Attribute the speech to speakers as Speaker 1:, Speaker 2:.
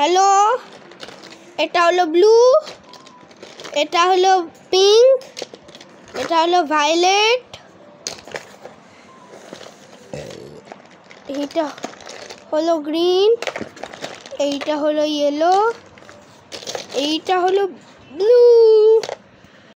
Speaker 1: hello এটা হলো blue এটা হলো পিঙ্ক এটা হলো ভায়োলেট এইটা হলো গ্রিন এইটা হলো ইয়েলো এইটা হলো ব্লু